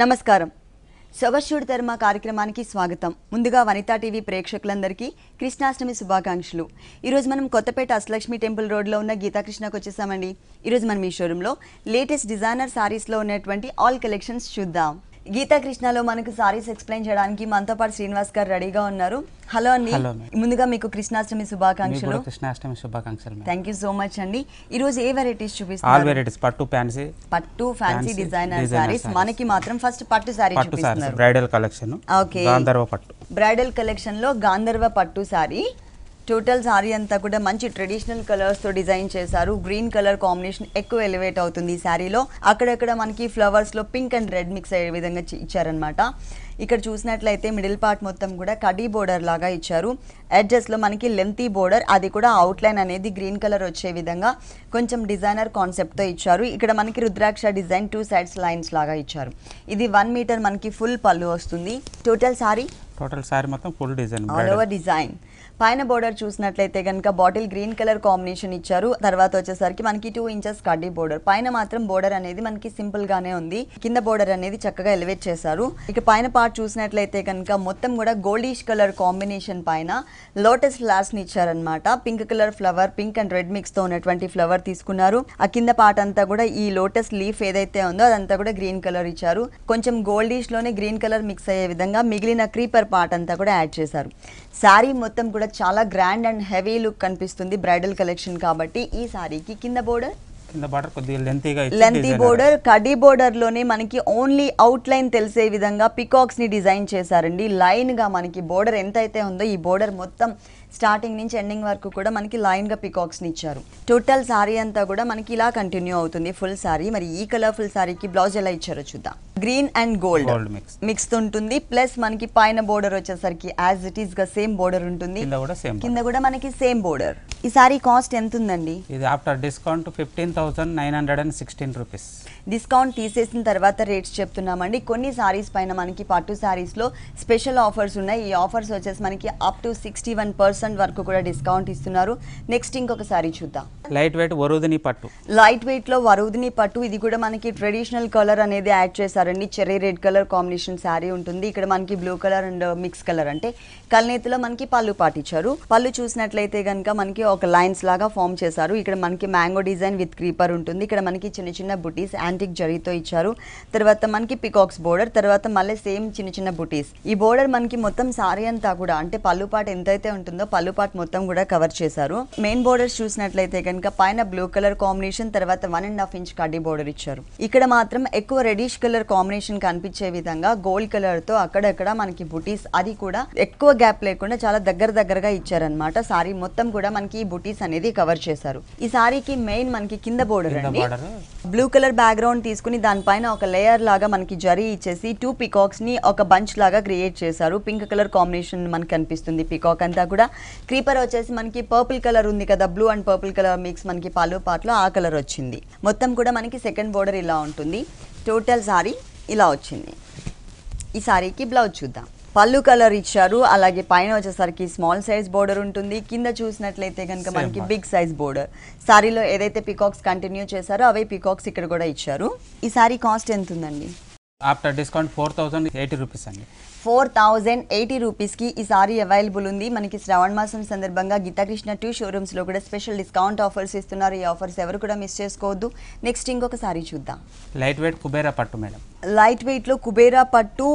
నమస్కారం సొగశుడు ధర్మ కార్యక్రమానికి స్వాగతం ముందుగా వనితా టీవీ ప్రేక్షకులందరికీ కృష్ణాష్టమి శుభాకాంక్షలు ఈరోజు మనం కొత్తపేట అష్టలక్ష్మి టెంపుల్ రోడ్లో ఉన్న గీతాకృష్ణకు వచ్చేసామండి ఈరోజు మనం ఈ షోరూంలో లేటెస్ట్ డిజైనర్ శారీస్లో ఉన్నటువంటి ఆల్ కలెక్షన్స్ చూద్దాం గీతా కృష్ణలో మనకు సారీస్ ఎక్స్ప్లెయిన్ చేయడానికి మనతో పాటు శ్రీనివాస్ గారు రెడీగా ఉన్నారు హలో అండి ముందుగా మీకు కృష్ణాష్టమి శుభాకాంక్షలు కృష్ణాష్టమి శుభాకాంక్షలు థ్యాంక్ యూ సో మచ్ అండి ఈ రోజు ఏ వెరైటీస్ చూపిస్తారు ఆల్ వెరైటీస్ పట్టు ఫ్యాన్సీ పట్టు ఫ్యాన్సీ డిజైనర్ సారీస్ మనకి మాత్రం ఫస్ట్ పట్టు సారీ చూపిస్తున్నారు బ్రైడల్ కలెక్షన్ ఓకే గాంధర్వ పట్టు బ్రైడల్ కలెక్షన్ లో గాంధర్వ పట్టు సారీ టోటల్ సారీ అంతా కూడా మంచి ట్రెడిషనల్ కలర్స్ తో డిజైన్ చేశారు గ్రీన్ కలర్ కాంబినేషన్ ఎక్కువ ఎలివేట్ అవుతుంది ఈ శారీలో అక్కడక్కడ మనకి ఫ్లవర్స్ లో పింక్ అండ్ రెడ్ మిక్స్ అయ్యే విధంగా ఇచ్చారనమాట ఇక్కడ చూసినట్లయితే మిడిల్ పార్ట్ మొత్తం కూడా కడీ బోర్డర్ లాగా ఇచ్చారు లో మనకి లెంతీ బోర్డర్ అది కూడా అవుట్లైన్ అనేది గ్రీన్ కలర్ వచ్చే విధంగా కొంచెం డిజైనర్ కాన్సెప్ట్ తో ఇచ్చారు ఇక్కడ మనకి రుద్రాక్ష డిజైన్ టూ సైడ్స్ లైన్స్ లాగా ఇచ్చారు ఇది వన్ మీటర్ మనకి ఫుల్ పళ్ళు వస్తుంది టోటల్ సారీ టోటల్ సారీ మొత్తం full design all over design పైన బోర్డర్ చూసినట్లయితే కనుక బాటిల్ గ్రీన్ కలర్ కాంబినేషన్ ఇచ్చారు తర్వాత వచ్చేసరికి మనకి టూ ఇంచెస్ కడ్డీ బోర్డర్ పైన మాత్రం బోర్డర్ అనేది మనకి సింపుల్ గానే ఉంది కింద బోర్డర్ అనేది చక్కగా ఎలివేట్ చేశారు ఇక పైన పార్ట్ చూసినట్లయితే కనుక మొత్తం కూడా గోల్డిష్ కలర్ కాంబినేషన్ పైన లోటస్ ఫ్లాస్ ని ఇచ్చారనమాట pink colour flower pink and red mix తో ఉన్నటువంటి ఫ్లవర్ తీసుకున్నారు ఆ కింద పార్ట్ అంతా కూడా ఈ లోటస్ లీఫ్ ఏదైతే ఉందో అదంతా కూడా గ్రీన్ కలర్ ఇచ్చారు కొంచెం గోల్డిష్ లోనే గ్రీన్ కలర్ మిక్స్ అయ్యే విధంగా మిగిలిన క్రీపర్ పార్ట్ అంతా కూడా యాడ్ చేశారు శారీ మొత్తం కూడా కూడా చాలా గ్రాండ్ అండ్ హెవీ లుక్ కనిపిస్తుంది బ్రైడల్ కలెక్షన్ కాబట్టి ఈ సారీకి కింద బోర్డర్ లెంతీ బోర్డర్ కడీ బోర్డర్ లోనే మనకి ఓన్లీ అవుట్ లైన్ తెలిసే విధంగా పికాక్స్ ని డిజైన్ చేశారండి లైన్ గా మనకి బోర్డర్ ఎంత అయితే ఉందో ఈ బోర్డర్ మొత్తం స్టార్టింగ్ నుంచి ఎండింగ్ వరకు కూడా మనకి లైన్ లైన్గా ని ఇచ్చారు టోటల్ శారీ అంతా కూడా మనకి ఇలా కంటిన్యూ అవుతుంది ఫుల్ సారీ మరి ఈ కలర్ఫుల్ సారీకి బ్లౌజ్ ఎలా ఇచ్చారో చూద్దాం గ్రీన్ అండ్ గోల్డ్ మిక్స్ ఉంటుంది ప్లస్ మనకి పైన బోర్డర్ వచ్చేసరికి యాజ్ ఇట్ ఈస్ గా సేమ్ బోర్డర్ ఉంటుంది కింద కూడా మనకి సేమ్ బోర్డర్ ఈ సారీ కాస్ట్ ఎంత ఉందండి ఇది after discount fifteen thousand nine hundred and sixteen rupees discount తీసేసిన తర్వాత రేట్స్ చెప్తున్నామండి కొన్ని శారీస్ పైన మనకి పట్టు శారీస్లో స్పెషల్ ఆఫర్స్ ఉన్నాయి ఈ ఆఫర్స్ వచ్చేసి మనకి up to sixty one percent వరకు కూడా డిస్కౌంట్ ఇస్తున్నారు నెక్స్ట్ ఇంకొక శారీ చూద్దాం లైట్ వెయిట్ వరుదిని పట్టు లైట్ వెయిట్లో వరుదిని పట్టు ఇది కూడా మనకి ట్రెడిషనల్ కలర్ అనేది యాడ్ చేశారండి cherry red colour combination sari ఉంటుంది ఇక్కడ మనకి blue colour and mix colour అంటే కలనేతిలో మనకి పళ్ళు పాటించారు పళ్ళు చూసినట్లయితే కనుక మనకి ఒక లైన్స్ లాగా ఫామ్ చేశారు ఇక్కడ మనకి మ్యాంగో డిజైన్ విత్ క్రీపర్ ఉంటుంది ఇక్కడ మనకి చిన్న చిన్న బుటీస్ అండ్ అట్లాంటిక్ జరీతో ఇచ్చారు తర్వాత మనకి పికాక్స్ బోర్డర్ తర్వాత మళ్ళీ సేమ్ చిన్న చిన్న బుటీస్ ఈ బోర్డర్ మనకి మొత్తం సారీ అంతా కూడా అంటే పళ్ళు పాట ఎంతైతే ఉంటుందో పళ్ళు పాట మొత్తం కూడా కవర్ చేశారు మెయిన్ బోర్డర్స్ చూసినట్లయితే కనుక పైన బ్లూ కలర్ కాంబినేషన్ తర్వాత వన్ అండ్ హాఫ్ ఇంచ్ కడ్డీ బోర్డర్ ఇచ్చారు ఇక్కడ మాత్రం ఎక్కువ రెడిష్ కలర్ కాంబినేషన్ కనిపించే విధంగా గోల్డ్ కలర్ తో అక్కడక్కడ మనకి బుటీస్ అది కూడా ఎక్కువ గ్యాప్ లేకుండా చాలా దగ్గర దగ్గరగా ఇచ్చారనమాట సారీ మొత్తం కూడా మనకి ఈ బుటీస్ అనేది కవర్ చేశారు ఈ సారీకి మెయిన్ మనకి కింద బోర్డర్ అండి బ్లూ కలర్ బ్యాక్ బ్యాక్గ్రౌండ్ తీసుకుని దానిపైన ఒక లేయర్ లాగా మనకి జరీ ఇచ్చేసి టూ ని ఒక బంచ్ లాగా క్రియేట్ చేశారు పింక్ కలర్ కాంబినేషన్ మనకి కనిపిస్తుంది పికాక్ అంతా కూడా క్రీపర్ వచ్చేసి మనకి పర్పుల్ కలర్ ఉంది కదా blue and purple colour mix మనకి పాలు పాటలో ఆ కలర్ వచ్చింది మొత్తం కూడా మనకి సెకండ్ బోర్డర్ ఇలా ఉంటుంది టోటల్ సారీ ఇలా వచ్చింది ఈ సారీకి బ్లౌజ్ చూద్దాం పళ్ళు కలర్ ఇచ్చారు అలాగే పైన వచ్చేసరికి స్మాల్ సైజ్ బోర్డర్ ఉంటుంది కింద చూసినట్లయితే కనుక మనకి బిగ్ సైజ్ బోర్డర్ సారీలో ఏదైతే పికాక్స్ కంటిన్యూ చేశారో అవే పికాక్స్ ఇక్కడ కూడా ఇచ్చారు ఈ సారీ కాస్ట్ ఎంత ఉందండి after discount four thousand eighty rupees అండి ఫోర్ థౌజండ్ ఎయిటీ రూపీస్కి ఈ సారీ అవైలబుల్ ఉంది మనకి శ్రావణ మాసం సందర్భంగా గీతాకృష్ణ టూ షోరూమ్స్లో కూడా స్పెషల్ డిస్కౌంట్ ఆఫర్స్ ఇస్తున్నారు ఈ ఆఫర్స్ ఎవరు కూడా మిస్ చేసుకోవద్దు నెక్స్ట్ ఇంకొక సారీ చూద్దాం లైట్ వెయిట్ కుబేరా పట్టు మేడం లైట్ వెయిట్లో కుబేరా పట్టు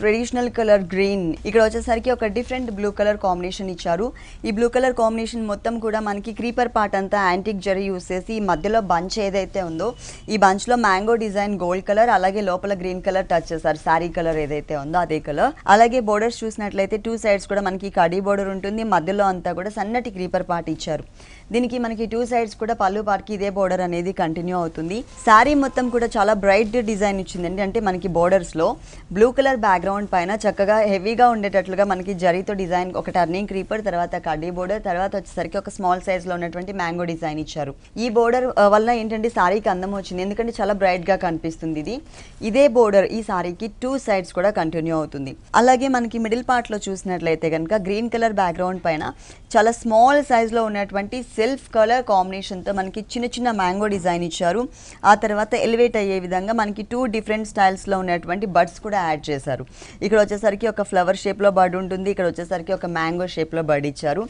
ట్రెడిషనల్ కలర్ గ్రీన్ ఇక్కడ వచ్చేసరికి ఒక డిఫరెంట్ బ్లూ కలర్ కాంబినేషన్ ఇచ్చారు ఈ బ్లూ కలర్ కాంబినేషన్ మొత్తం కూడా మనకి క్రీపర్ పార్ట్ అంతా యాంటిక్ జరి యూస్ చేసి మధ్యలో బంచ్ ఏదైతే ఉందో ఈ బంచ్లో మ్యాంగో డిజైన్ గోల్డ్ కలర్ అలాగే లోపల గ్రీన్ కలర్ టచ్ చేస్తారు శారీ కలర్ ఏదైతే ఉందో అదే కలర్ అలాగే బోర్డర్స్ చూసినట్లయితే టూ సైడ్స్ కూడా మనకి కడీ బోర్డర్ ఉంటుంది మధ్యలో అంతా కూడా సన్నటి క్రీపర్ పార్ట్ ఇచ్చారు దీనికి మనకి టూ సైడ్స్ కూడా పళ్ళు పార్కి ఇదే బోర్డర్ అనేది కంటిన్యూ అవుతుంది శారీ మొత్తం కూడా చాలా బ్రైట్ డిజైన్ ఇచ్చిందండి అంటే మనకి బోర్డర్స్లో బ్లూ కలర్ బ్యాక్గ్రౌండ్ పైన చక్కగా హెవీగా ఉండేటట్లుగా మనకి జరీతో డిజైన్ ఒక టర్నింగ్ క్రీపర్ తర్వాత కడ్డీ బోర్డర్ తర్వాత వచ్చేసరికి ఒక స్మాల్ సైజ్లో ఉన్నటువంటి మ్యాంగో డిజైన్ ఇచ్చారు ఈ బోర్డర్ వల్ల ఏంటంటే శారీకి అందం వచ్చింది ఎందుకంటే చాలా బ్రైట్గా కనిపిస్తుంది ఇది ఇదే బోర్డర్ ఈ శారీకి టూ సైడ్స్ కూడా కంటిన్యూ అవుతుంది అలాగే మనకి మిడిల్ పార్ట్లో చూసినట్లయితే కనుక గ్రీన్ కలర్ బ్యాక్గ్రౌండ్ పైన చాలా స్మాల్ సైజ్లో ఉన్నటువంటి సెల్ఫ్ కలర్ కాంబినేషన్తో మనకి చిన్న చిన్న మ్యాంగో డిజైన్ ఇచ్చారు ఆ తర్వాత ఎలివేట్ అయ్యే విధంగా మనకి టూ డిఫరెంట్ స్టైల్స్లో ఉన్నటువంటి బర్డ్స్ కూడా యాడ్ చేశారు ఇక్కడ వచ్చేసరికి ఒక ఫ్లవర్ షేప్లో బర్డ్ ఉంటుంది ఇక్కడ వచ్చేసరికి ఒక మ్యాంగో షేప్లో బర్డ్ ఇచ్చారు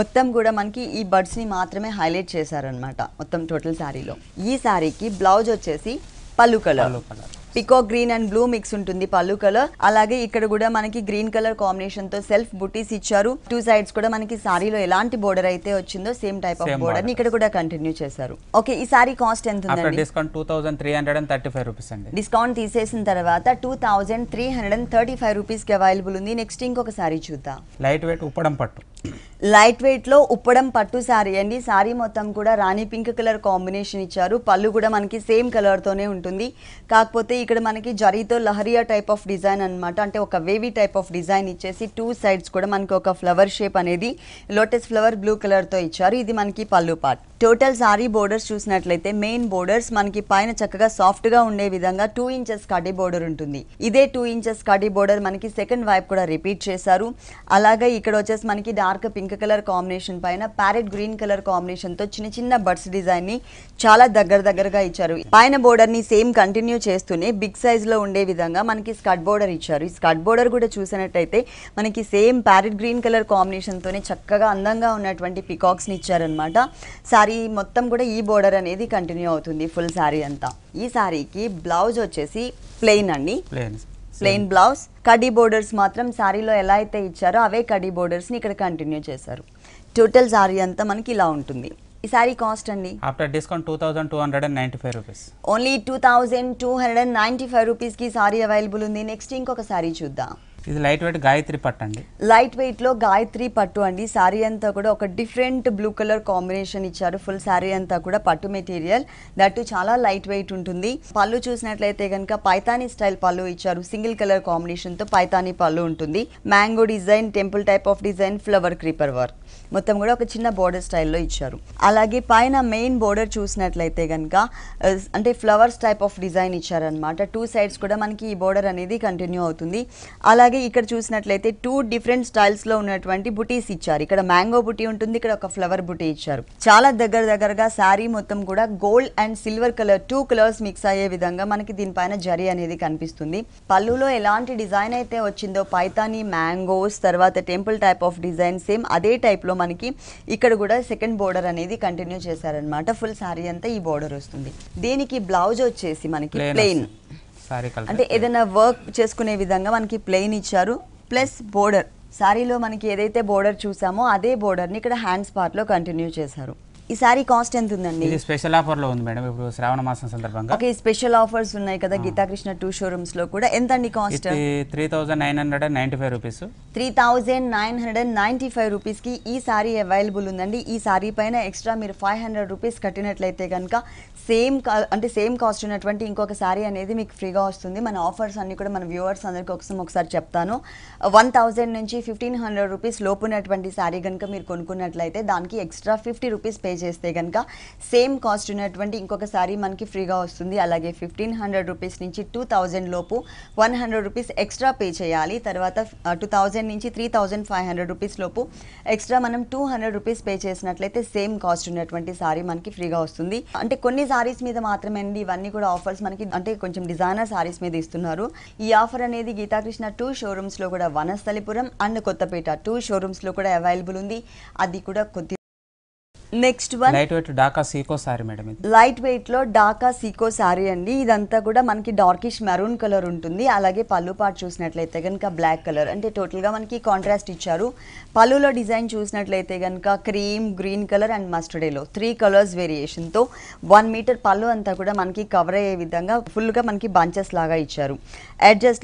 మొత్తం కూడా మనకి ఈ బర్డ్స్ని మాత్రమే హైలైట్ చేశారనమాట మొత్తం టోటల్ శారీలో ఈ శారీకి బ్లౌజ్ వచ్చేసి పల్లు colour colour picot green and blue mix ఉంటుంది పళ్ళు కలర్ అలాగే ఇక్కడ కూడా మనకి గ్రీన్ కలర్ కాంబినేషన్ తో సెల్ఫ్ బుటీస్ ఇచ్చారు టూ సైడ్స్ కూడా మనకి సారీలో ఎలాంటి బోర్డర్ అయితే వచ్చిందో సేమ్ టైప్ ఆఫ్ బోర్డర్ ఇక్కడ కూడా కంటిన్యూ చేశారు ఓకే ఈ సారీ కాస్ట్ ఎంత ఉందండి డిస్కౌంట్ డిస్కౌంట్ తీసేసిన తర్వాత two thousand three hundred and thirty five rupees కి అవైలబుల్ ఉంది నెక్స్ట్ ఇంకొక సారీ చూద్దాం లైట్ వెయిట్ ఉప్పడం పట్టు లైట్ వెయిట్లో ఉప్పడం పట్టు శారీ అండి శారీ మొత్తం కూడా రాణి పింక్ కలర్ కాంబినేషన్ ఇచ్చారు పళ్ళు కూడా మనకి సేమ్ కలర్తోనే ఉంటుంది కాకపోతే ఇక్కడ మనకి జరీతో లహరియా టైప్ ఆఫ్ డిజైన్ అనమాట అంటే ఒక వేవీ టైప్ ఆఫ్ డిజైన్ ఇచ్చేసి టూ సైడ్స్ కూడా మనకి ఒక ఫ్లవర్ షేప్ అనేది లోటస్ ఫ్లవర్ బ్లూ కలర్తో ఇచ్చారు ఇది మనకి పళ్ళు పార్ట్ టోటల్ సారీ బోర్డర్స్ చూసినట్లయితే మెయిన్ బోర్డర్స్ మనకి పైన చక్కగా సాఫ్ట్ గా ఉండే విధంగా టూ ఇంచెస్ కడీ బోర్డర్ ఉంటుంది ఇదే టూ ఇంచెస్ కడీ బోర్డర్ మనకి సెకండ్ వైప్ కూడా రిపీట్ చేశారు అలాగే ఇక్కడ వచ్చేసి మనకి dark dark pink colour combination పైన ప్యారెట్ గ్రీన్ కలర్ కాంబినేషన్ తో చిన్న చిన్న బర్డ్స్ డిజైన్ ని చాలా దగ్గర దగ్గరగా ఇచ్చారు పైన బోర్డర్ ని సేమ్ కంటిన్యూ చేస్తూనే బిగ్ సైజ్ లో ఉండే విధంగా మనకి స్కట్ బోర్డర్ ఇచ్చారు ఈ స్కట్ బోర్డర్ కూడా చూసినట్టయితే మనకి same parrot green colour combination తోనే చక్కగా అందంగా ఉన్నటువంటి పికాక్స్ ని ఇచ్చారనమాట సారీ మొత్తం కూడా ఈ బోర్డర్ అనేది కంటిన్యూ అవుతుంది ఫుల్ సారీ అంతా ఈ సారీకి బ్లౌజ్ వచ్చేసి ప్లెయిన్ అండి ప్లెయిన్ బ్లౌజ్ కడీ బోర్డర్స్ మాత్రం శారీలో ఎలా అయితే ఇచ్చారో అవే కడీ బోర్డర్స్ని ఇక్కడ కంటిన్యూ చేశారు టోటల్ శారీ అంతా మనకి ఇలా ఉంటుంది ఈ సారీ కాస్ట్ అండి after discount two thousand two hundred and ninety five rupees only two thousand two hundred and ninety five కి సారీ అవైలబుల్ ఉంది నెక్స్ట్ ఇంకొక శారీ చూద్దాం ఇది లైట్ వెయిట్ గాయత్రి పట్టు అండి లైట్ లో గాయత్రి పట్టు అండి శారీ అంతా కూడా ఒక డిఫరెంట్ బ్లూ కలర్ కాంబినేషన్ ఇచ్చారు ఫుల్ శారీ అంతా కూడా పట్టు మెటీరియల్ దట్ చాలా లైట్ వెయిట్ ఉంటుంది పళ్ళు చూసినట్లయితే కనుక పైతానీ స్టైల్ పళ్ళు ఇచ్చారు సింగిల్ కలర్ కాంబినేషన్ తో పైతానీ పళ్ళు ఉంటుంది mango design temple type of design flower creeper work మొత్తం కూడా ఒక చిన్న బోర్డర్ స్టైల్లో ఇచ్చారు అలాగే పైన మెయిన్ బోర్డర్ చూసినట్లయితే కనుక uh, అంటే ఫ్లవర్స్ టైప్ ఆఫ్ డిజైన్ ఇచ్చారనమాట టూ సైడ్స్ కూడా మనకి ఈ బోర్డర్ అనేది కంటిన్యూ అవుతుంది అలాగే అలాగే ఇక్కడ చూసినట్లయితే టూ డిఫరెంట్ స్టైల్స్ లో ఉన్నటువంటి బుటీస్ ఇచ్చారు ఇక్కడ మ్యాంగో బుటీ ఉంటుంది ఇక్కడ ఒక ఫ్లవర్ బుటీ ఇచ్చారు చాలా దగ్గర దగ్గరగా శారీ మొత్తం కూడా gold and silver colour two colours mix అయ్యే విధంగా మనకి దీనిపైన జరీ అనేది కనిపిస్తుంది పళ్ళులో ఎలాంటి డిజైన్ అయితే వచ్చిందో పైతానీ మ్యాంగోస్ తర్వాత temple type of design same అదే టైప్ లో మనకి ఇక్కడ కూడా సెకండ్ బోర్డర్ అనేది కంటిన్యూ చేశారనమాట ఫుల్ శారీ అంతా ఈ బోర్డర్ వస్తుంది దీనికి బ్లౌజ్ వచ్చేసి మనకి ప్లెయిన్ సారీ కలర్ అంటే ఏదైనా వర్క్ చేసుకునే విధంగా మనకి ప్లెయిన్ ఇచ్చారు ప్లస్ బోర్డర్ సారీలో మనకి ఏదైతే బోర్డర్ చూసామో అదే బోర్డర్ని ఇక్కడ హ్యాండ్స్ పార్ట్లో కంటిన్యూ చేశారు ఈ సారీ కాస్ట్ ఎంత ఉందండి ఇది స్పెషల్ ఆఫర్ లో ఉంది మేడం ఇప్పుడు శ్రావణ మాసం సందర్భంగా ఓకే స్పెషల్ ఆఫర్స్ ఉన్నాయి కదా గీతాకృష్ణ టూ షోరూమ్స్ లో కూడా ఎంత అండి cost three thousand nine hundred and ninety five rupees three thousand nine hundred and ninety five rupees కి ఈ సారీ అవైలబుల్ ఉందండి ఈ సారీ పైన ఎక్స్ట్రా మీరు ఫైవ్ హండ్రెడ్ రూపీస్ కట్టినట్లయితే కనుక సేమ్ అంటే సేమ్ కాస్ట్ ఉన్నటువంటి ఇంకొక సారీ అనేది మీకు ఫ్రీగా వస్తుంది మన ఆఫర్స్ అన్ని కూడా మన వ్యూవర్స్ అందరికీ ఒకసారి ఒకసారి చెప్తాను వన్ థౌసండ్ నుంచి ఫిఫ్టీన్ హండ్రెడ్ రూపీస్ లోపు ఉన్నటువంటి సారీ కనుక మీరు కొనుక్కున్నట్లయితే దానికి ఎక్స్ట్రా ఫిఫ్టీ రూపీస్ పే చేస్తే కనుక సేమ్ కాస్ట్ ఉన్నటువంటి ఇంకొక సారీ మనకి ఫ్రీగా వస్తుంది అలాగే ఫిఫ్టీన్ హండ్రెడ్ రూపీస్ నుంచి టూ థౌజండ్ లోపు one hundred rupees extra pay చేయాలి తర్వాత టూ థౌజండ్ నుంచి three thousand five hundred rupees లోపు ఎక్స్ట్రా మనం టూ హండ్రెడ్ రూపీస్ పే చేసినట్లయితే సేమ్ కాస్ట్ ఉన్నటువంటి సారీ మనకి ఫ్రీగా వస్తుంది అంటే కొన్ని సారీస్ మీద మాత్రమే అండి ఇవన్నీ కూడా ఆఫర్స్ మనకి అంటే కొంచెం డిజైనర్ సారీస్ మీద ఇస్తున్నారు ఈ ఆఫర్ అనేది గీతాకృష్ణ టూ షోరూమ్స్ లో కూడా Vanasthalipuram and Kothapet two showrooms లో కూడా అవైలబుల్ ఉంది అది కూడా కొద్ది next one light weight Dhaka సీకో సారీ మేడం ఇది లైట్ వెయిట్ లో డాకా సీకో సారీ అండి ఇదంతా కూడా మనకి డార్కిష్ మెరూన్ కలర్ ఉంటుంది అలాగే పళ్ళు పాటు చూసినట్లయితే కనుక బ్లాక్ కలర్ అంటే టోటల్ గా మనకి కాంట్రాస్ట్ ఇచ్చారు పళ్ళులో డిజైన్ చూసినట్లయితే కనుక cream green colour and mustard yellow three colours variation తో వన్ మీటర్ పళ్ళు అంతా కూడా మనకి కవర్ అయ్యే విధంగా ఫుల్ గా మనకి బంచెస్ లాగా ఇచ్చారు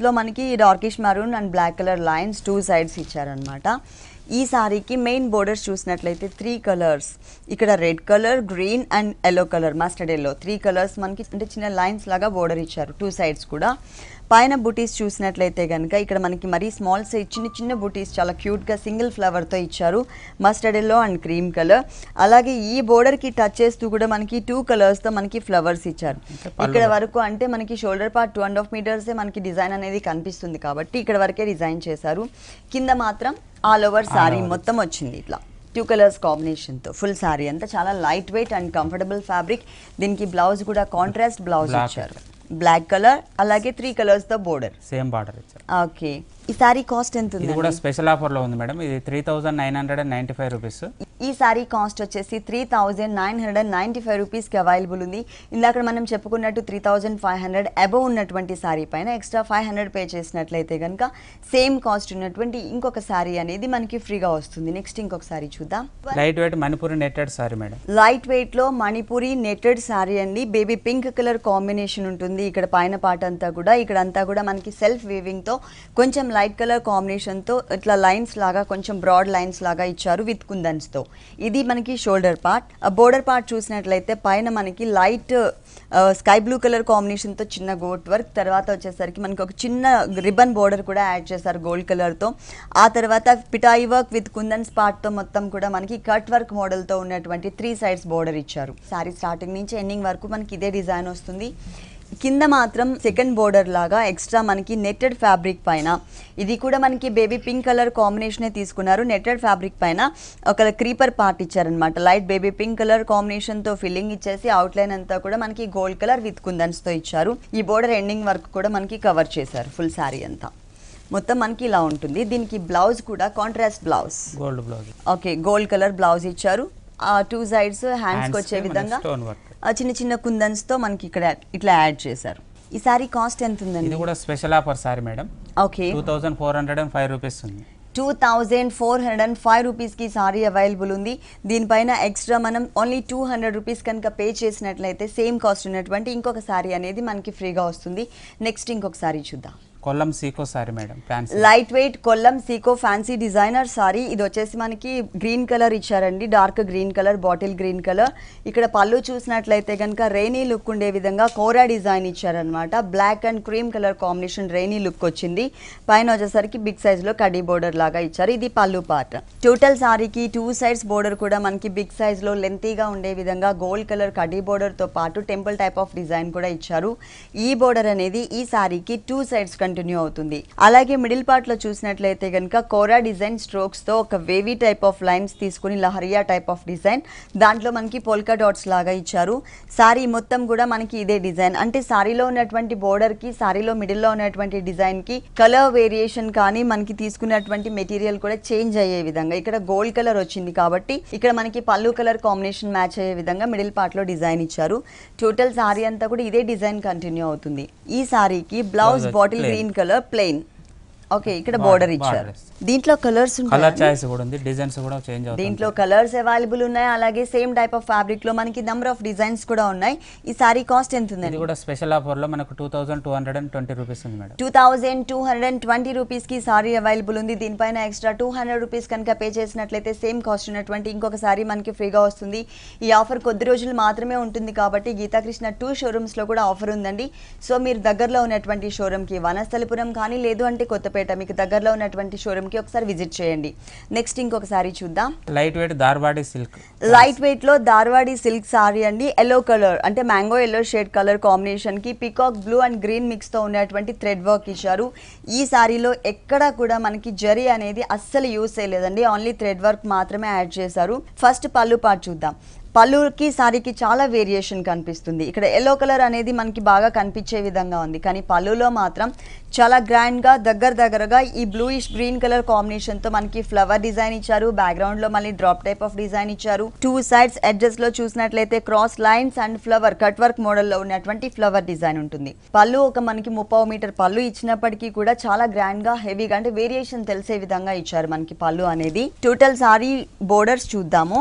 లో మనకి darkish maroon and black colour lines two sides ఇచ్చారనమాట ఈ సారీకి మెయిన్ బోర్డర్స్ చూసినట్లయితే త్రీ కలర్స్ ఇక్కడ red colour green and yellow colour mustard yellow three colours మనకి అంటే చిన్న లైన్స్ లాగా బోర్డర్ ఇచ్చారు టూ సైడ్స్ కూడా పైన బుటీస్ చూసినట్లయితే కనుక ఇక్కడ మనకి మరీ స్మాల్ సైజ్ చిన్న చిన్న బుటీస్ చాలా క్యూట్గా సింగిల్ ఫ్లవర్తో ఇచ్చారు mustard yellow and cream colour అలాగే ఈ బోర్డర్కి టచ్ చేస్తూ కూడా మనకి టూ కలర్స్తో మనకి ఫ్లవర్స్ ఇచ్చారు ఇక్కడ వరకు అంటే మనకి shoulder part two and half మీటర్సే మనకి డిజైన్ అనేది కనిపిస్తుంది కాబట్టి ఇక్కడ వరకే డిజైన్ చేశారు కింద మాత్రం ఆల్ ఓవర్ సారీ మొత్తం వచ్చింది ఇట్లా టూ కలర్స్ కాంబినేషన్తో ఫుల్ సారీ అంతా చాలా light weight and comfortable fabric దీనికి బ్లౌజ్ కూడా కాంట్రాస్ట్ బ్లౌజ్ ఇచ్చారు బ్లాక్ కలర్ అలాగే త్రీ కలర్స్ తో బోర్డర్ సేమ్ బార్డర్ ఇచ్చారు ఓకే ఈ సారీ కాస్ట్ ఎంత ఉంది కూడా స్పెషల్ ఆఫర్ లో ఉంది మేడం ఇది three thousand nine hundred and ninety five rupees ఈ సారీ కాస్ట్ వచ్చేసి three thousand nine hundred ninety five రూపీస్కి అవైలబుల్ ఉంది ఇందాక మనం చెప్పుకున్నట్టు three thousand five hundred above ఉన్నటువంటి సారీ పైన ఎక్స్ట్రా ఫైవ్ హండ్రెడ్ పే చేసినట్లయితే కనుక సేమ్ కాస్ట్ ఉన్నటువంటి ఇంకొక సారీ అనేది మనకి ఫ్రీగా వస్తుంది నెక్స్ట్ ఇంకొక సారీ చూద్దాం light weight Manipuri netted sari madam light weight లో మణిపూరి నెట్టెడ్ సారీ అండి బేబీ పింక్ కలర్ కాంబినేషన్ ఉంటుంది ఇక్కడ పైన పాట అంతా కూడా ఇక్కడ అంతా కూడా మనకి సెల్ఫ్ తో కొంచెం లైట్ కలర్ కాంబినేషన్ తో ఇట్లా లైన్స్ లాగా కొంచెం బ్రాడ్ లైన్స్ లాగా ఇచ్చారు విత్ కుందన్స్ తో ఇది మనకి షోల్డర్ పార్ట్ ఆ బోర్డర్ పార్ట్ చూసినట్లయితే పైన మనకి లైట్ స్కై బ్లూ కలర్ కాంబినేషన్తో చిన్న గోట్ వర్క్ తర్వాత వచ్చేసరికి మనకి ఒక చిన్న రిబన్ బోర్డర్ కూడా యాడ్ చేశారు గోల్డ్ కలర్తో ఆ తర్వాత పిటాయి వర్క్ విత్ కుందన్ స్పాట్తో మొత్తం కూడా మనకి కట్ వర్క్ మోడల్తో ఉన్నటువంటి త్రీ సైడ్స్ బోర్డర్ ఇచ్చారు సారీ స్టార్టింగ్ నుంచి ఎండింగ్ వరకు మనకి ఇదే డిజైన్ వస్తుంది కింద మాత్రం సెకండ్ బోర్డర్ లాగా ఎక్స్ట్రా మనకి నెట్టెడ్ ఫ్యాబ్రిక్ పైన ఇది కూడా మనకి బేబీ పింక్ కలర్ కాంబినేషనే తీసుకున్నారు నెట్టెడ్ ఫ్యాబ్రిక్ పైన ఒక క్రీపర్ పార్ట్ ఇచ్చారనమాట లైట్ బేబీ పింక్ కలర్ కాంబినేషన్తో ఫిల్లింగ్ ఇచ్చేసి అవుట్లైన్ అంతా కూడా మనకి గోల్డ్ కలర్ విత్ కుందన్స్తో ఇచ్చారు ఈ బోర్డర్ ఎండింగ్ వర్క్ కూడా మనకి కవర్ చేశారు ఫుల్ శారీ అంతా మొత్తం మనకి ఇలా ఉంటుంది దీనికి బ్లౌజ్ కూడా contrast blouse gold blouse okay gold colour blouse ఇచ్చారు టూ సైడ్స్ హ్యాండ్స్కి వచ్చే విధంగా చిన్న చిన్న కుందన్స్తో మనకి ఇక్కడ ఇట్లా యాడ్ చేశారు ఈ సారీ కాస్ట్ ఎంత ఉందండి ఇది కూడా special offer sari madam okay two thousand four hundred and five rupees ఉంది two thousand four hundred and five రూపీస్కి సారీ అవైలబుల్ ఉంది దీనిపైన ఎక్స్ట్రా మనం ఓన్లీ టూ హండ్రెడ్ రూపీస్ కనుక పే చేసినట్లయితే సేమ్ కాస్ట్ ఉన్నటువంటి ఇంకొక సారీ అనేది మనకి ఫ్రీగా వస్తుంది నెక్స్ట్ ఇంకొక సారీ చూద్దాం కొల్లం సీకో sari madam fancy light weight Kollam సీకో ఫ్యాన్సీ డిజైనర్ సారీ ఇది వచ్చేసి మనకి గ్రీన్ కలర్ ఇచ్చారండి dark green colour bottle green colour ఇక్కడ పళ్ళు చూసినట్లయితే కనుక రెయినీ లుక్ ఉండే విధంగా కోరా డిజైన్ ఇచ్చారనమాట black and cream colour combination rainy look వచ్చింది పైన వచ్చేసరికి బిగ్ సైజ్లో కడీ బోర్డర్ లాగా ఇచ్చారు ఇది పళ్ళు పార్ట్ టోటల్ సారీకి టూ సైడ్స్ బోర్డర్ కూడా మనకి బిగ్ సైజ్లో లెంతీగా ఉండే విధంగా గోల్డ్ కలర్ కడీ బోర్డర్తో పాటు టెంపుల్ టైప్ ఆఫ్ డిజైన్ కూడా ఇచ్చారు ఈ బోర్డర్ అనేది ఈ సారీకి టూ సైడ్స్ కంటిన్యూ అవుతుంది అలాగే మిడిల్ పార్ట్ లో చూసినట్లయితే గనక కోరా డిజైన్ స్ట్రోక్స్ తో ఒక వేవీ టైప్ ఆఫ్ లైన్స్ తీసుకుని లహరియా టైప్ ఆఫ్ డిజైన్ దాంట్లో మనకి పోల్కా డాట్స్ లాగా ఇచ్చారు సారీ మొత్తం కూడా మనకి ఇదే డిజైన్ అంటే సారీలో ఉన్నటువంటి బోర్డర్ కి సారీలో లో ఉన్నటువంటి డిజైన్ కి కలర్ వేరియేషన్ కానీ మనకి తీసుకున్నటువంటి మెటీరియల్ కూడా చేంజ్ అయ్యే విధంగా ఇక్కడ గోల్డ్ కలర్ వచ్చింది కాబట్టి ఇక్కడ మనకి పళ్ళు కలర్ కాంబినేషన్ మ్యాచ్ అయ్యే విధంగా మిడిల్ పార్ట్ లో డిజైన్ ఇచ్చారు టోటల్ సారీ అంతా కూడా ఇదే డిజైన్ కంటిన్యూ అవుతుంది ఈ సారీకి blouse bottle green color plane. Okay ఇక్కడ బోర్డర్ ఇచ్చారు దీంట్లో కలర్స్ కలర్ చాయిస్ కూడా ఉంది డిజైన్స్ కూడా చేంజ్ అవుతాయి దీంట్లో కలర్స్ అవైలబుల్ ఉన్నాయి అలాగే సేమ్ టైప్ ఆఫ్ ఫ్యాబ్రిక్ లో మనకి నంబర్ ఆఫ్ డిజైన్స్ కూడా ఉన్నాయి ఈ సారీ కాస్ట్ ఎంత ఉంది ఇది కూడా స్పెషల్ ఆఫర్ లో మనకు టూ రూపాయస్ హండ్రెడ్ ఉంది madam two thousand two hundred and twenty rupees కి సారీ అవైలబుల్ ఉంది దీనిపైన ఎక్స్ట్రా టూ హండ్రెడ్ రూపీస్ కనుక పే చేసినట్లయితే సేమ్ కాస్ట్ ఉన్నటువంటి ఇంకొక సారీ మనకి ఫ్రీగా వస్తుంది ఈ ఆఫర్ కొద్ది రోజులు మాత్రమే ఉంటుంది కాబట్టి గీతాకృష్ణ టూ షోరూమ్స్ లో కూడా ఆఫర్ ఉందండి సో మీరు దగ్గరలో ఉన్నటువంటి షోరూమ్ కి వనస్థలపురం కానీ లేదు అంటే కొత్తపేట కొత్తపేట మీకు దగ్గరలో ఉన్నటువంటి షోరూమ్ కి ఒకసారి విజిట్ చేయండి నెక్స్ట్ ఇంకొకసారి చూద్దాం light weight Dharwadi silk light weight లో దార్వాడి సిల్క్ సారీ అండి ఎల్లో కలర్ అంటే mango yellow shade colour combination కి peacock blue and green mix తో ఉన్నటువంటి థ్రెడ్ వర్క్ ఇచ్చారు ఈ సారీలో ఎక్కడా కూడా మనకి జరీ అనేది అస్సలు యూస్ చేయలేదండి ఓన్లీ థ్రెడ్ వర్క్ మాత్రమే యాడ్ చేశారు ఫస్ట్ పళ్ళు పాటు చూద్దాం పల్లుకి సారీకి చాలా వేరియేషన్ కనిపిస్తుంది ఇక్కడ ఎల్లో కలర్ అనేది మనకి బాగా కనిపించే విధంగా ఉంది కానీ పళ్ళులో మాత్రం చాలా గ్రాండ్గా దగ్గర దగ్గరగా ఈ బ్లూయిష్ గ్రీన్ కలర్ కాంబినేషన్తో మనకి ఫ్లవర్ డిజైన్ ఇచ్చారు బ్యాక్గ్రౌండ్లో మళ్ళీ డ్రాప్ టైప్ ఆఫ్ డిజైన్ ఇచ్చారు టూ సైడ్స్ ఎడ్జెస్లో చూసినట్లయితే cross lines and flower cut work మోడల్లో ఉన్నటువంటి ఫ్లవర్ డిజైన్ ఉంటుంది పళ్ళు ఒక మనకి ముప్పై మీటర్ పళ్ళు ఇచ్చినప్పటికీ కూడా చాలా గ్రాండ్గా హెవీగా అంటే వేరియేషన్ తెలిసే విధంగా ఇచ్చారు మనకి పళ్ళు అనేది టోటల్ సారీ బోర్డర్స్ చూద్దాము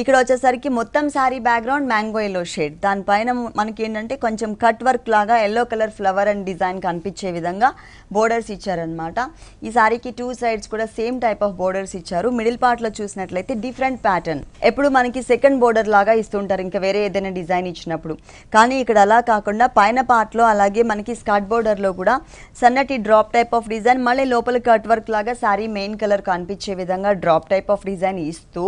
ఇక్కడ వచ్చేసరికి మొత్తం sari background mango yellow shade దానిపైన మనకి ఏంటంటే కొంచెం కట్ వర్క్ లాగా yellow colour flower and design కనిపించే విధంగా బోర్డర్స్ ఇచ్చారనమాట ఈ సారీకి టూ సైడ్స్ కూడా సేమ్ టైప్ ఆఫ్ బోర్డర్స్ ఇచ్చారు మిడిల్ పార్ట్లో చూసినట్లయితే డిఫరెంట్ ప్యాటర్న్ ఎప్పుడు మనకి సెకండ్ బోర్డర్ లాగా ఇస్తుంటారు ఇంకా వేరే ఏదైనా డిజైన్ ఇచ్చినప్పుడు కానీ ఇక్కడ అలా కాకుండా పైన పార్ట్లో అలాగే మనకి స్కర్ట్ బోర్డర్లో కూడా సన్నటి డ్రాప్ టైప్ ఆఫ్ డిజైన్ మళ్ళీ లోపల కట్ వర్క్ లాగా సారీ మెయిన్ కలర్ కనిపించే విధంగా డ్రాప్ టైప్ ఆఫ్ డిజైన్ ఇస్తూ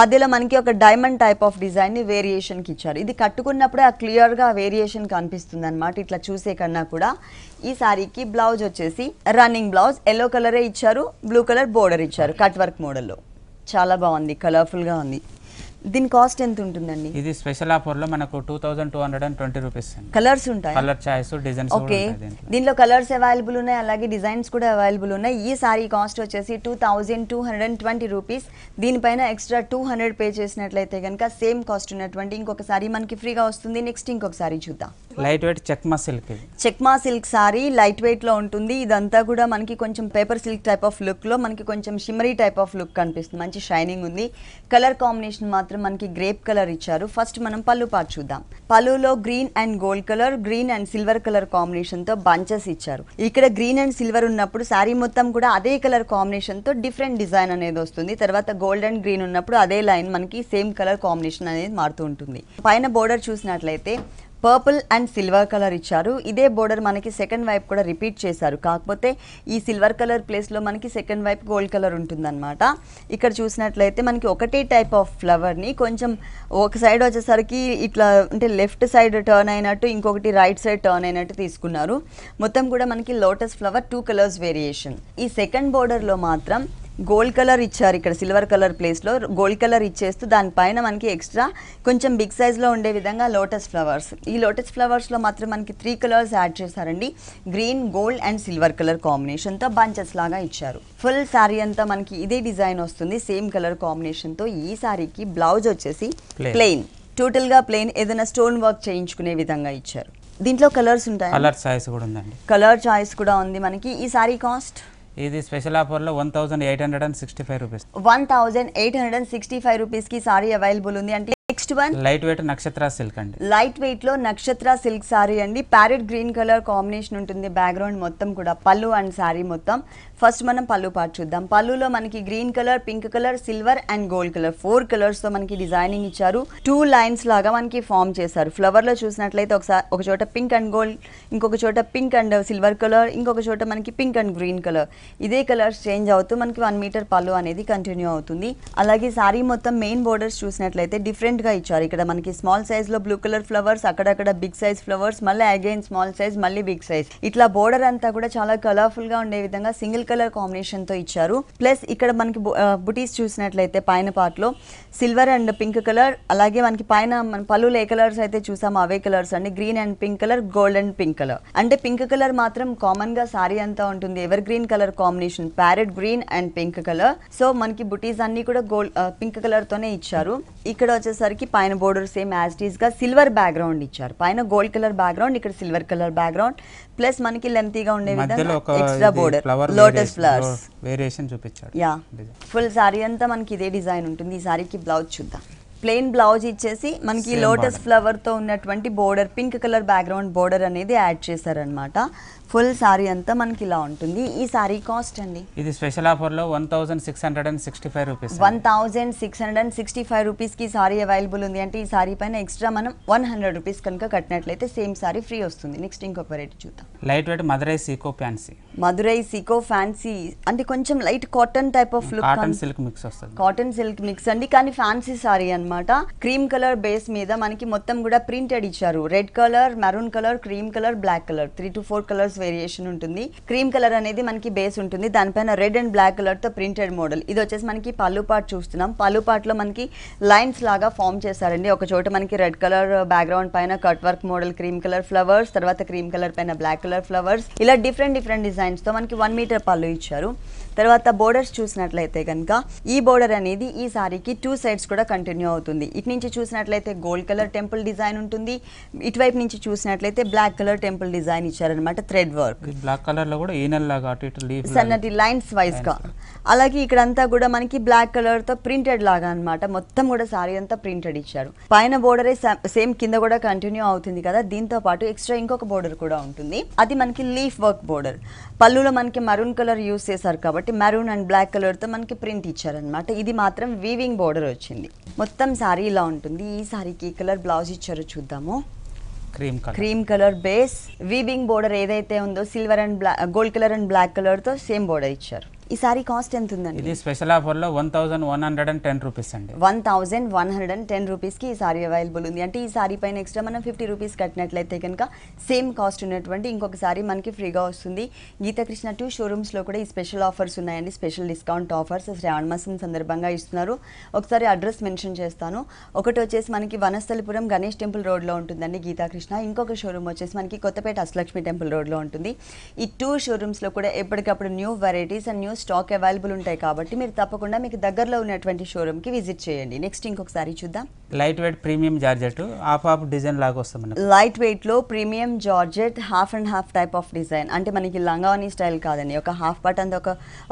మధ్యలో మనకి ఒక diamond type of design variation కి ఇచ్చారు ఇది కట్టుకున్నప్పుడే ఆ క్లియర్ గా వేరియేషన్ కనిపిస్తుంది అనమాట ఇట్లా చూసే కన్నా కూడా ఈ సారీకి బ్లౌజ్ వచ్చేసి రన్నింగ్ బ్లౌజ్ ఎల్లో కలరే ఇచ్చారు బ్లూ కలర్ బోర్డర్ ఇచ్చారు కట్ వర్క్ మోడల్లో చాలా బాగుంది గా ఉంది దీని కాస్ట్ ఎంత ఉంటుందండి ఇది స్పెషల్ ఆఫర్ లో మనకు two thousand two hundred and twenty rupees colours ఉంటాయి కలర్ చాయిస్ డిజైన్స్ ఓకే దీనిలో కలర్స్ అవైలబుల్ ఉన్నాయి అలాగే డిజైన్స్ కూడా అవైలబుల్ ఉన్నాయి ఈ సారీ కాస్ట్ వచ్చేసి two thousand two hundred and twenty rupees దీనిపైన ఎక్స్ట్రా టూ హండ్రెడ్ పే చేసినట్లయితే కనుక సేమ్ కాస్ట్ ఉన్నటువంటి ఇంకొక సారీ మనకి ఫ్రీగా వస్తుంది నెక్స్ట్ ఇంకొక సారీ చూద్దాం లైట్ వెయిట్ చెక్మా సిల్క్ చెక్మా సిల్క్ సారీ లైట్ వెయిట్ లో ఉంటుంది ఇదంతా కూడా మనకి కొంచెం paper silk type of look లో మనకి కొంచెం షిమరీ టైప్ ఆఫ్ లుక్ కనిపిస్తుంది మంచి షైనింగ్ ఉంది కలర్ కాంబినేషన్ మాత్రం మనకి గ్రేప్ కలర్ ఇచ్చారు ఫస్ట్ మనం పళ్ళు పాటు చూద్దాం పళ్ళులో green and gold colour green and silver colour combination తో బంచెస్ ఇచ్చారు ఇక్కడ గ్రీన్ అండ్ సిల్వర్ ఉన్నప్పుడు సారీ మొత్తం కూడా అదే కలర్ కాంబినేషన్ తో డిఫరెంట్ డిజైన్ అనేది వస్తుంది తర్వాత గోల్డ్ అండ్ గ్రీన్ ఉన్నప్పుడు అదే లైన్ మనకి సేమ్ కలర్ కాంబినేషన్ అనేది మారుతూ ఉంటుంది పైన బోర్డర్ చూసినట్లయితే పర్పుల్ అండ్ సిల్వర్ కలర్ ఇచ్చారు ఇదే బోర్డర్ మనకి సెకండ్ వైపు కూడా రిపీట్ చేశారు కాకపోతే ఈ సిల్వర్ కలర్ ప్లేస్లో మనకి సెకండ్ వైపు గోల్డ్ కలర్ ఉంటుందన్నమాట ఇక్కడ చూసినట్లయితే మనకి ఒకటే టైప్ ఆఫ్ ఫ్లవర్ని కొంచెం ఒక సైడ్ వచ్చేసరికి ఇట్లా అంటే లెఫ్ట్ సైడ్ టర్న్ అయినట్టు ఇంకొకటి రైట్ సైడ్ టర్న్ అయినట్టు తీసుకున్నారు మొత్తం కూడా మనకి lotus flower two colours variation ఈ సెకండ్ బోర్డర్లో మాత్రం గోల్డ్ కలర్ ఇచ్చారు ఇక్కడ సిల్వర్ కలర్ ప్లేస్లో గోల్డ్ కలర్ ఇచ్చేస్తూ దానిపైన మనకి ఎక్స్ట్రా కొంచెం బిగ్ సైజ్లో ఉండే విధంగా లోటస్ ఫ్లవర్స్ ఈ లోటస్ ఫ్లవర్స్లో మాత్రం మనకి త్రీ కలర్స్ యాడ్ చేశారండి green gold and silver colour కాంబినేషన్తో బంచెస్ లాగా ఇచ్చారు ఫుల్ శారీ అంతా మనకి ఇదే డిజైన్ వస్తుంది సేమ్ కలర్ కాంబినేషన్తో ఈ శారీకి బ్లౌజ్ వచ్చేసి ప్లెయిన్ టోటల్గా ప్లెయిన్ ఏదైనా స్టోన్ వర్క్ చేయించుకునే విధంగా ఇచ్చారు దీంట్లో కలర్స్ ఉంటాయి కలర్ చాయిస్ కూడా ఉందండి కలర్ చాయిస్ కూడా ఉంది మనకి ఈ సారీ కాస్ట్ ఇది స్పెషల్ లో one thousand eight hundred and sixty five rupees one thousand eight hundred and sixty five rupees కి సారీ అవైలబుల్ ఉంది అంటే next one light weight Nakshatra silk అండి లైట్ వెయిట్ లో నక్షత్ర సిల్క్ సారీ అండి ప్యారెట్ గ్రీన్ కలర్ కాంబినేషన్ ఉంటుంది background మొత్తం కూడా పళ్ళు అండ్ సారీ మొత్తం ఫస్ట్ మనం పళ్ళు పాటు చూద్దాం పళ్ళులో మనకి green colour pink colour silver and gold colour four colours తో మనకి డిజైనింగ్ ఇచ్చారు టూ లైన్స్ లాగా మనకి ఫామ్ చేశారు ఫ్లవర్ లో చూసినట్లయితే ఒకసారి ఒక చోట పింక్ అండ్ గోల్డ్ ఇంకొక చోట పింక్ అండ్ సిల్వర్ కలర్ ఇంకొక చోట మనకి పింక్ అండ్ గ్రీన్ కలర్ ఇదే కలర్స్ చేంజ్ అవుతూ మనకి వన్ మీటర్ పళ్ళు అనేది కంటిన్యూ అవుతుంది అలాగే సారీ మొత్తం మెయిన్ బోర్డర్స్ చూసినట్లయితే డిఫరెంట్ గా ఇచ్చారు ఇక్కడ మనకి స్మాల్ సైజ్ లో బ్లూ కలర్ ఫ్లవర్స్ అక్కడక్కడ బిగ్ సైజ్ ఫ్లవర్స్ మళ్ళీ అగైన్ స్మాల్ సైజ్ మళ్ళీ బిగ్ సైజ్ ఇట్లా బోర్డర్ అంతా కూడా చాలా కలర్ఫుల్ గా ఉండే విధంగా సింగిల్ కలర్ కాంబినేషన్ తో ఇచ్చారు ప్లస్ ఇక్కడ మనకి బుటీస్ చూసినట్లయితే పైన పార్ట్ లో సిల్వర్ అండ్ పింక్ కలర్ అలాగే మనకి పైన పలు ఏ కలర్స్ అయితే చూసాము అవే కలర్స్ అండి green and pink colour gold and pink colour అంటే పింక్ కలర్ మాత్రం కామన్ గా సారీ అంతా ఉంటుంది evergreen colour combination parrot green and pink colour so మనకి బుటీస్ అన్ని కూడా గోల్డ్ పింక్ కలర్ తోనే ఇచ్చారు ఇక్కడ వచ్చేసరికి పైన బోర్డర్ సేమ్ యాజ్ గా సిల్వర్ బ్యాక్గ్రౌండ్ ఇచ్చారు పైన గోల్డ్ కలర్ బ్యాక్గ్రౌండ్ ఇక్కడ సిల్వర్ కలర్ బ్యాక్గ్రౌండ్ ప్లస్ మనకి లెంతీగా ఉండే విధంగా ఎక్స్ట్రా బోర్డర్ లోటస్ ఫ్లవర్స్ చూపించారు యా ఫుల్ సారీ అంతా మనకి ఇదే డిజైన్ ఉంటుంది ఈ సారీకి బ్లౌజ్ చూద్దాం ప్లెయిన్ బ్లౌజ్ ఇచ్చేసి మనకి లోటస్ ఫ్లవర్తో ఉన్నటువంటి border pink colour background border అనేది యాడ్ చేశారనమాట ఫుల్ సారీ అంతా మనకి ఇలా ఉంటుంది ఈ సారీ కాస్ట్ అండి ఇది స్పెషల్ ఆఫర్ లో one thousand six hundred and sixty five rupees one thousand six hundred and sixty five rupees కి సారీ అవైలబుల్ ఉంది అంటే ఈ సారీ పైన ఎక్స్ట్రా మనం వన్ హండ్రెడ్ రూపీస్ కనుక కట్టినట్లయితే సేమ్ సారీ ఫ్రీ వస్తుంది నెక్స్ట్ ఇంకొక వెరైటీ చూద్దాం లైట్ వెయిట్ మధురై సీకో ఫ్యాన్సీ మధురై సీకో ఫ్యాన్సీ అంటే కొంచెం light cotton type of look cotton silk mix వస్తుంది కాటన్ సిల్క్ మిక్స్ అండి కానీ ఫ్యాన్సీ సారీ అనమాట క్రీమ్ కలర్ బేస్ మీద మనకి మొత్తం కూడా ప్రింటెడ్ ఇచ్చారు red colour maroon colour cream colour black colour three to four colours variation ఉంటుంది క్రీమ్ కలర్ అనేది మనకి బేస్ ఉంటుంది దానిపైన రెడ్ అండ్ బ్లాక్ కలర్ తో ప్రింటెడ్ మోడల్ ఇది వచ్చేసి మనకి పళ్ళు పాట్ చూస్తున్నాం పళ్ళు లో మనకి లైన్స్ లాగా ఫామ్ చేశారండి ఒక చోట మనకి రెడ్ కలర్ బ్యాక్గ్రౌండ్ పైన cut work model cream colour flowers తర్వాత క్రీమ్ కలర్ పైన బ్లాక్ కలర్ ఫ్లవర్స్ ఇలా డిఫరెంట్ డిఫరెంట్ డిజైన్స్ తో మనకి వన్ మీటర్ పళ్ళు ఇచ్చారు తర్వాత బోర్డర్స్ చూసినట్లయితే కనుక ఈ బోర్డర్ అనేది ఈ సారీకి టూ సైడ్స్ కూడా కంటిన్యూ అవుతుంది ఇటు నుంచి చూసినట్లయితే గోల్డ్ కలర్ టెంపుల్ డిజైన్ ఉంటుంది ఇటువైపు నుంచి చూసినట్లయితే బ్లాక్ కలర్ టెంపుల్ డిజైన్ ఇచ్చారనమాట థ్రెడ్ వర్క్ బ్లాక్ కలర్ లో కూడా సన్నటి లైన్స్ వైజ్ గా అలాగే ఇక్కడ అంతా కూడా మనకి బ్లాక్ కలర్ తో ప్రింటెడ్ లాగా అనమాట మొత్తం కూడా సారీ అంతా ప్రింటెడ్ ఇచ్చారు పైన బోర్డర్ సేమ్ కింద కూడా కంటిన్యూ అవుతుంది కదా దీంతో పాటు ఎక్స్ట్రా ఇంకొక బోర్డర్ కూడా ఉంటుంది అది మనకి లీఫ్ వర్క్ బోర్డర్ పళ్ళులో మనకి మరూన్ కలర్ యూస్ చేశారు కాబట్టి కాబట్టి మెరూన్ అండ్ బ్లాక్ కలర్తో మనకి ప్రింట్ ఇచ్చారనమాట ఇది మాత్రం వీవింగ్ బార్డర్ వచ్చింది మొత్తం శారీ ఇలా ఉంటుంది ఈ శారీకి కలర్ బ్లౌజ్ ఇచ్చారో చూద్దాము cream colour cream colour base weaving border ఏదైతే ఉందో silver and black gold colour and black కలర్తో సేమ్ బోర్డర్ ఇచ్చారు ఈ సారీ కాస్ట్ ఎంత ఉందండి ఇది స్పెషల్ ఆఫర్లో one thousand one hundred and ten rupees అండి one thousand one hundred and ten కి ఈ సారీ అవైలబుల్ ఉంది అంటే ఈ సారీ పైన ఎక్స్ట్రా మనం ఫిఫ్టీ రూపీస్ కట్టినట్లయితే కనుక సేమ్ కాస్ట్ ఉన్నటువంటి ఇంకొక సారీ మనకి ఫ్రీగా వస్తుంది కృష్ణ టూ షోరూమ్స్లో కూడా ఈ స్పెషల్ ఆఫర్స్ ఉన్నాయండి స్పెషల్ డిస్కౌంట్ ఆఫర్స్ శ్రావణ మాసం సందర్భంగా ఇస్తున్నారు ఒకసారి అడ్రస్ మెన్షన్ చేస్తాను ఒకటి వచ్చేసి మనకి వనస్థలిపురం గణేష్ టెంపుల్ రోడ్లో ఉంటుందండి గీతాకృష్ణ ఇంకొక షోరూమ్ వచ్చేసి మనకి కొత్తపేట అష్టలక్ష్మి టెంపుల్ రోడ్లో ఉంటుంది ఈ టూ షోరూమ్స్లో కూడా ఎప్పటికప్పుడు new varieties and new stock available ఉంటాయి కాబట్టి మీరు తప్పకుండా మీకు దగ్గరలో ఉన్నటువంటి షోరూమ్ కి విజిట్ చేయండి నెక్స్ట్ ఇంకొకసారి చూద్దాం light weight premium georgette half half design లాగా వస్తుంది లైట్ వెయిట్ లో premium georgette half and half type of design అంటే మనకి లంగాని స్టైల్ కాదండి ఒక హాఫ్ పార్ట్ అంత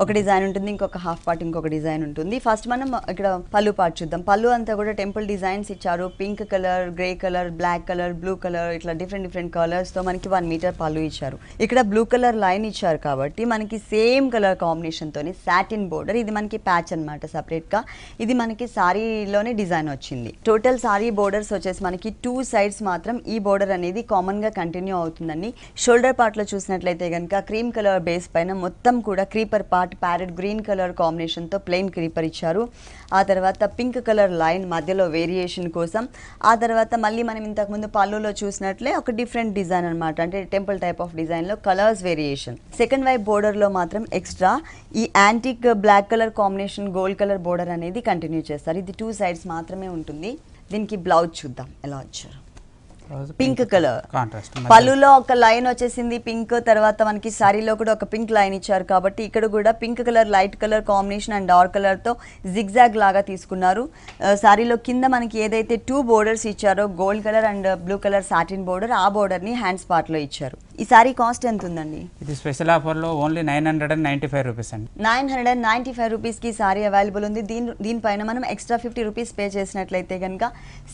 ఒక డిజైన్ ఉంటుంది ఇంకొక హాఫ్ పార్ట్ ఇంకొక డిజైన్ ఉంటుంది ఫస్ట్ మనం ఇక్కడ పళ్ళు పార్ట్ చూద్దాం పళ్ళు అంతా కూడా టెంపుల్ డిజైన్స్ ఇచ్చారు pink colour grey colour black colour blue colour ఇట్లా డిఫరెంట్ డిఫరెంట్ కలర్స్ తో మనకి వన్ మీటర్ పళ్ళు ఇచ్చారు ఇక్కడ బ్లూ కలర్ లైన్ ఇచ్చారు కాబట్టి మనకి సేమ్ కలర్ కాంబినేషన్ కాంబినేషన్తోని సాటిన్ బోర్డర్ ఇది మనకి ప్యాచ్ అనమాట సపరేట్గా ఇది మనకి సారీలోనే డిజైన్ వచ్చింది టోటల్ సారీ బోర్డర్స్ వచ్చేసి మనకి టూ సైడ్స్ మాత్రం ఈ బోర్డర్ అనేది కామన్గా కంటిన్యూ అవుతుందండి షోల్డర్ పార్ట్లో చూసినట్లయితే కనుక క్రీమ్ కలర్ బేస్ పైన మొత్తం కూడా creeper part parrot green colour కాంబినేషన్తో ప్లెయిన్ క్రీపర్ ఇచ్చారు ఆ తర్వాత పింక్ కలర్ లైన్ మధ్యలో వేరియేషన్ కోసం ఆ తర్వాత మళ్ళీ మనం ఇంతకుముందు పళ్ళులో చూసినట్లే ఒక డిఫరెంట్ డిజైన్ అనమాట అంటే టెంపుల్ టైప్ ఆఫ్ డిజైన్లో కలర్స్ వేరియేషన్ సెకండ్ వైప్ బోర్డర్లో మాత్రం ఎక్స్ట్రా ఈ antique black colour combination gold colour border అనేది కంటిన్యూ చేస్తారు ఇది టూ సైడ్స్ మాత్రమే ఉంటుంది దీనికి బ్లౌజ్ చూద్దాం ఎలా వచ్చారు పింక్ కలర్ పళ్ళులో ఒక లైన్ వచ్చేసింది పింక్ తర్వాత మనకి సారీలో కూడా ఒక పింక్ లైన్ ఇచ్చారు కాబట్టి ఇక్కడ కూడా pink colour light colour combination and dark colour తో జిగ్జాగ్ లాగా తీసుకున్నారు సారీలో uh, కింద మనకి ఏదైతే టూ బోర్డర్స్ ఇచ్చారో gold colour and blue colour satin border ఆ ని హ్యాండ్స్ లో ఇచ్చారు ఈ సారీ కాస్ట్ ఎంత ఉందండి ఇది స్పెషల్ లో only nine hundred and ninety five rupees అండి nine hundred and ninety five కి సారీ అవైలబుల్ ఉంది దీని దీనిపైన మనం ఎక్స్ట్రా ఫిఫ్టీ రూపీస్ పే చేసినట్లయితే కనుక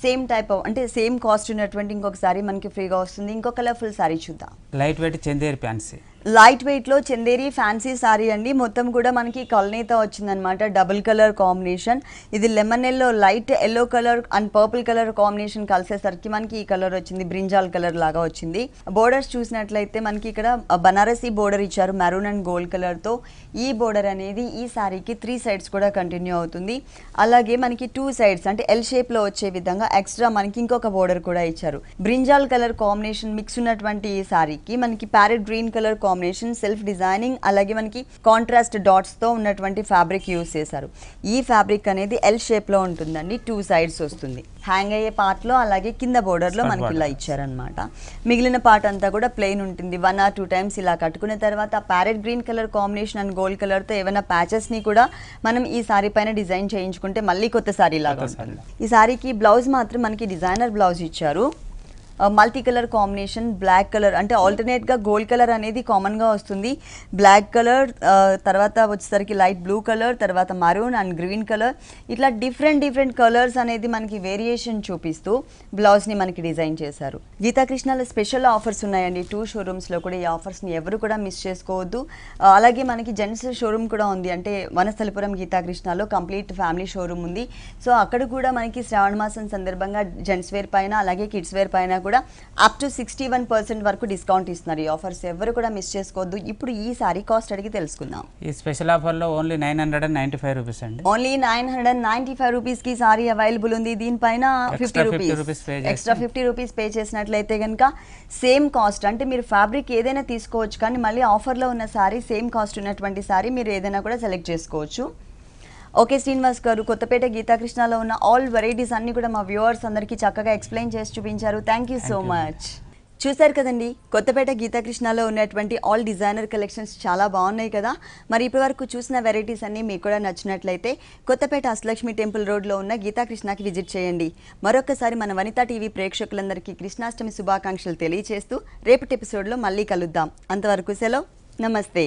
సేమ్ టైప్ అంటే సేమ్ కాస్ట్ ఉన్నటువంటి ఇంకొక సారీ మనకి ఫ్రీగా వస్తుంది ఇంకో కలర్ఫుల్ సారీ చూద్దాం light weight Chanderi fancy light వెయిట్లో చందేరి ఫ్యాన్సీ సారీ అండి మొత్తం కూడా మనకి కలనీతో వచ్చిందనమాట డబుల్ కలర్ కాంబినేషన్ ఇది lemon yellow light yellow colour and purple colour combination కలిసేసరికి మనకి ఈ కలర్ వచ్చింది బ్రింజాల్ కలర్ లాగా వచ్చింది బోర్డర్స్ చూసినట్లయితే మనకి ఇక్కడ బనారసి బోర్డర్ ఇచ్చారు మెరూన్ అండ్ గోల్డ్ కలర్తో ఈ బోర్డర్ అనేది ఈ సారీకి త్రీ సైడ్స్ కూడా కంటిన్యూ అవుతుంది అలాగే మనకి టూ సైడ్స్ అంటే ఎల్ షేప్లో వచ్చే విధంగా ఎక్స్ట్రా మనకి ఇంకొక బోర్డర్ కూడా ఇచ్చారు బ్రింజాల్ కలర్ కాంబినేషన్ మిక్స్ ఉన్నటువంటి ఈ సారీకి మనకి parrot green colour combination self designing అలాగే మనకి కాంట్రాస్ట్ డాట్స్తో ఉన్నటువంటి ఫ్యాబ్రిక్ యూస్ చేశారు ఈ ఫ్యాబ్రిక్ అనేది ఎల్ షేప్లో ఉంటుందండి టూ సైడ్స్ వస్తుంది హ్యాంగ్ అయ్యే పార్ట్లో అలాగే కింద బోర్డర్లో మనకి ఇలా ఇచ్చారనమాట మిగిలిన పార్ట్ అంతా కూడా ప్లెయిన్ ఉంటుంది వన్ ఆర్ టూ టైమ్స్ ఇలా కట్టుకున్న తర్వాత parrot green colour combination and gold కలర్తో ఏమైనా ప్యాచెస్ని కూడా మనం ఈ సారీ పైన డిజైన్ చేయించుకుంటే మళ్ళీ కొత్త సారీ లాగా ఉంటుంది ఈ సారీకి బ్లౌజ్ మాత్రం మనకి డిజైనర్ బ్లౌజ్ ఇచ్చారు multi colour combination black colour అంటే ఆల్టర్నేట్గా గోల్డ్ కలర్ అనేది కామన్గా వస్తుంది బ్లాక్ కలర్ తర్వాత వచ్చేసరికి లైట్ బ్లూ కలర్ తర్వాత మరూన్ అండ్ గ్రీన్ కలర్ ఇట్లా డిఫరెంట్ డిఫరెంట్ కలర్స్ అనేది మనకి వేరియేషన్ చూపిస్తూ బ్లౌజ్ని మనకి డిజైన్ చేశారు గీతాకృష్ణలో స్పెషల్ ఆఫర్స్ ఉన్నాయండి టూ షోరూమ్స్లో కూడా ఈ ఆఫర్స్ని ఎవరు కూడా మిస్ చేసుకోవద్దు అలాగే మనకి జెంట్స్ షోరూమ్ కూడా ఉంది అంటే వనస్థలిపురం గీతాకృష్ణలో కంప్లీట్ ఫ్యామిలీ షోరూమ్ ఉంది సో అక్కడ కూడా మనకి శ్రావణ మాసం సందర్భంగా జెంట్స్ వేర్ పైన అలాగే కిడ్స్ వేర్ పైన కూడా up to sixty one percent వరకు డిస్కౌంట్ ఇస్తున్నారు ఈ ఆఫర్స్ ఎవరు కూడా మిస్ చేసుకోవద్దు ఇప్పుడు ఈ సారీ కాస్ట్ అడిగి తెలుసుకుందాం ఈ స్పెషల్ ఆఫర్లో only nine hundred and ninety five rupees అండి only nine hundred and ninety five rupees కి సారీ అవైలబుల్ ఉంది దీనిపైన fifty rupees extra fifty rupees pay చేసినట్లయితే కనుక సేమ్ కాస్ట్ అంటే మీరు ఫ్యాబ్రిక్ ఏదైనా తీసుకోవచ్చు కానీ మళ్ళీ ఆఫర్లో ఉన్న సారీ సేమ్ కాస్ట్ ఉన్నటువంటి సారీ మీరు ఏదైనా కూడా సెలెక్ట్ చేసుకోవచ్చు ఓకే శ్రీనివాస్ గారు కొత్తపేట గీతాకృష్ణలో ఉన్న ఆల్ వెరైటీస్ అన్ని కూడా మా వ్యూవర్స్ అందరికీ చక్కగా ఎక్స్ప్లెయిన్ చేసి చూపించారు థ్యాంక్ యూ సో మచ్ చూశారు కదండి కొత్తపేట గీతాకృష్ణలో ఉన్నటువంటి ఆల్ డిజైనర్ కలెక్షన్స్ చాలా బాగున్నాయి కదా మరి ఇప్పటివరకు చూసిన వెరైటీస్ అన్నీ మీకు కూడా నచ్చినట్లయితే కొత్తపేట అష్టలక్ష్మి టెంపుల్ రోడ్లో ఉన్న గీతాకృష్ణకి విజిట్ చేయండి మరొకసారి మన వనితా టీవీ ప్రేక్షకులందరికీ కృష్ణాష్టమి శుభాకాంక్షలు తెలియజేస్తూ రేపటి ఎపిసోడ్లో మళ్ళీ కలుద్దాం అంతవరకు సెలవు నమస్తే